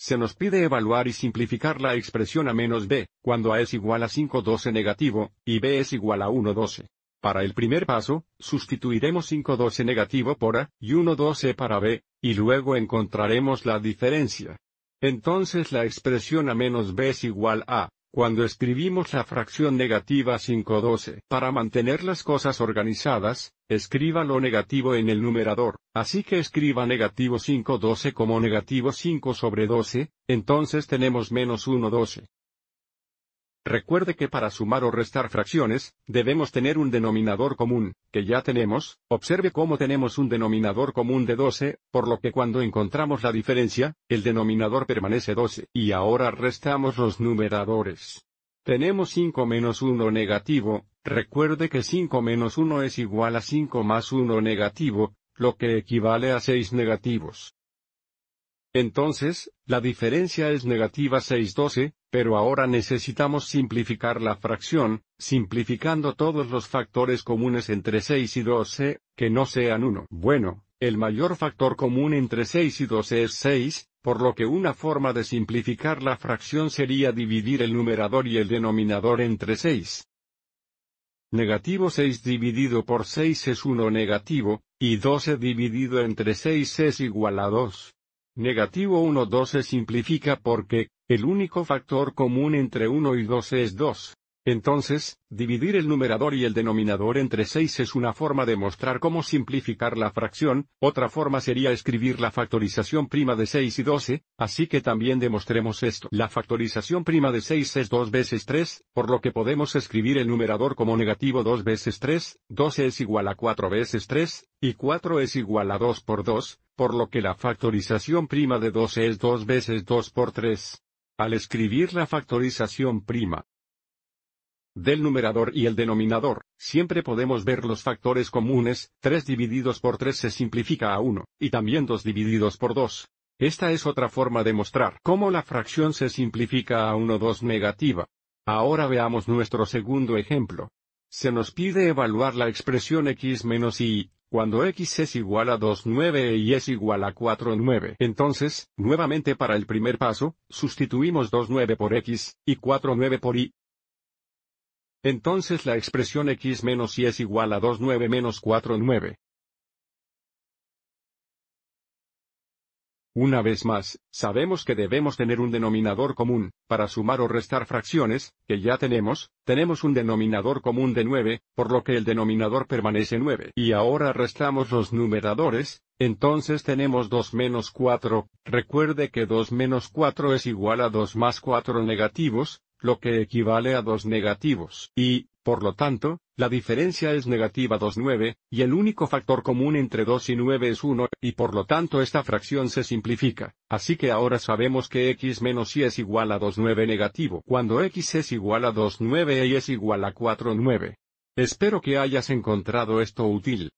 Se nos pide evaluar y simplificar la expresión a menos b, cuando a es igual a 512 negativo, y b es igual a 112. Para el primer paso, sustituiremos 512 negativo por a, y 112 para b, y luego encontraremos la diferencia. Entonces la expresión a menos b es igual a cuando escribimos la fracción negativa 512, para mantener las cosas organizadas, escriba lo negativo en el numerador, así que escriba negativo 512 como negativo 5 sobre 12, entonces tenemos menos 112. Recuerde que para sumar o restar fracciones, debemos tener un denominador común, que ya tenemos, observe cómo tenemos un denominador común de 12, por lo que cuando encontramos la diferencia, el denominador permanece 12, y ahora restamos los numeradores. Tenemos 5 menos 1 negativo, recuerde que 5 menos 1 es igual a 5 más 1 negativo, lo que equivale a 6 negativos. Entonces, la diferencia es negativa 6 12, pero ahora necesitamos simplificar la fracción, simplificando todos los factores comunes entre 6 y 12, que no sean 1. Bueno, el mayor factor común entre 6 y 12 es 6, por lo que una forma de simplificar la fracción sería dividir el numerador y el denominador entre 6. Negativo 6 dividido por 6 es 1 negativo, y 12 dividido entre 6 es igual a 2. Negativo 1 12 simplifica porque, el único factor común entre 1 y 12 es 2. Entonces, dividir el numerador y el denominador entre 6 es una forma de mostrar cómo simplificar la fracción, otra forma sería escribir la factorización prima de 6 y 12, así que también demostremos esto. La factorización prima de 6 es 2 veces 3, por lo que podemos escribir el numerador como negativo 2 veces 3, 12 es igual a 4 veces 3, y 4 es igual a 2 por 2, por lo que la factorización prima de 12 es 2 veces 2 por 3. Al escribir la factorización prima, del numerador y el denominador, siempre podemos ver los factores comunes, 3 divididos por 3 se simplifica a 1, y también 2 divididos por 2. Esta es otra forma de mostrar cómo la fracción se simplifica a 1 2 negativa. Ahora veamos nuestro segundo ejemplo. Se nos pide evaluar la expresión x menos y, cuando x es igual a 2 9 y es igual a 4 9. Entonces, nuevamente para el primer paso, sustituimos 2 9 por x, y 4 9 por y, entonces la expresión x menos y es igual a 29 menos 49. Una vez más, sabemos que debemos tener un denominador común, para sumar o restar fracciones, que ya tenemos, tenemos un denominador común de 9, por lo que el denominador permanece 9. Y ahora restamos los numeradores, entonces tenemos 2 menos 4, recuerde que 2 menos 4 es igual a 2 más 4 negativos, lo que equivale a dos negativos, y, por lo tanto, la diferencia es negativa 2,9, y el único factor común entre 2 y 9 es 1, y por lo tanto esta fracción se simplifica, así que ahora sabemos que x menos y es igual a 2 9 negativo, cuando x es igual a 2 2,9 y es igual a 4,9. Espero que hayas encontrado esto útil.